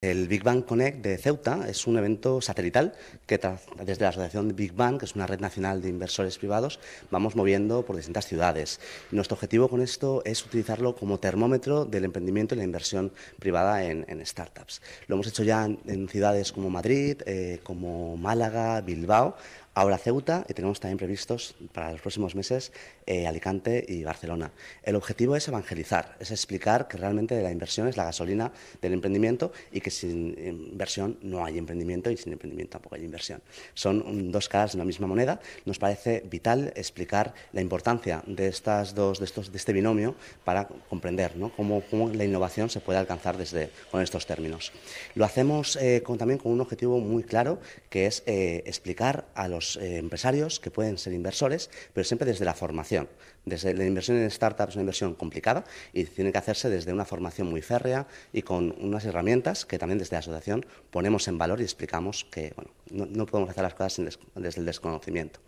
El Big Bang Connect de Ceuta es un evento satelital que desde la Asociación Big Bang, que es una red nacional de inversores privados, vamos moviendo por distintas ciudades. Nuestro objetivo con esto es utilizarlo como termómetro del emprendimiento y la inversión privada en, startups. Lo hemos hecho ya en, ciudades como Madrid, eh, como Málaga, Bilbao ahora Ceuta y tenemos también previstos para los próximos meses eh, Alicante y Barcelona. El objetivo es evangelizar, es explicar que realmente la inversión es la gasolina del emprendimiento y que sin inversión no hay emprendimiento y sin emprendimiento tampoco hay inversión. Son dos caras de la misma moneda. Nos parece vital explicar la importancia de estas dos, de estos, de este binomio para comprender cómo, cómo, la innovación se puede alcanzar desde con estos términos. Lo hacemos eh, con, también con un objetivo muy claro que es eh, explicar a los eh, empresarios que pueden ser inversores, pero siempre desde la formación. Desde la inversión en startups es una inversión complicada y tiene que hacerse desde una formación muy férrea y con unas herramientas que también desde la asociación ponemos en valor y explicamos que no podemos hacer las cosas desde el desconocimiento.